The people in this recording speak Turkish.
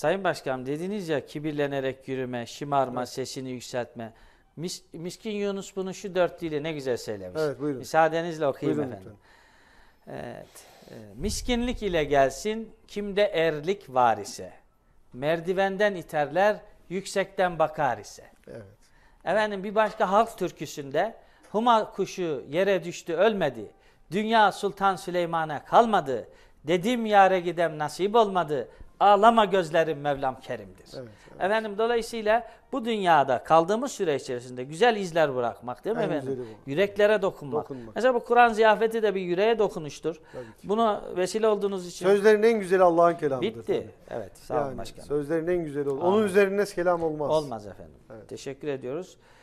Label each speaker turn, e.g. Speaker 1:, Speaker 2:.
Speaker 1: Sayın Başkanım dediniz ya kibirlenerek yürüme, şımarma, evet. sesini yükseltme. Mis, Miskin Yunus bunu şu dört dili ne güzel söylemiş. Evet buyurun. Müsaadenizle okuyayım buyurun, efendim. Lütfen. Evet. E, miskinlik ile gelsin kimde erlik var ise. Merdivenden iterler yüksekten bakar ise. Evet. Efendim bir başka halk türküsünde Huma kuşu yere düştü ölmedi. Dünya Sultan Süleyman'a kalmadı. Dedim yare gidem nasip olmadı. Ağlama gözlerim Mevlam Kerim'dir. Evet, evet. Efendim dolayısıyla bu dünyada kaldığımız süre içerisinde güzel izler bırakmak değil mi en efendim? Yüreklere dokunmak. dokunmak. Mesela bu Kur'an ziyafeti de bir yüreğe dokunuştur. Buna vesile olduğunuz için. Sözlerin en güzeli Allah'ın kelamıdır. Bitti. Tabii. Evet sağ olun yani, başkanım. Sözlerin en güzeli olur. Onun üzerine kelam olmaz. Olmaz efendim. Evet. Teşekkür ediyoruz.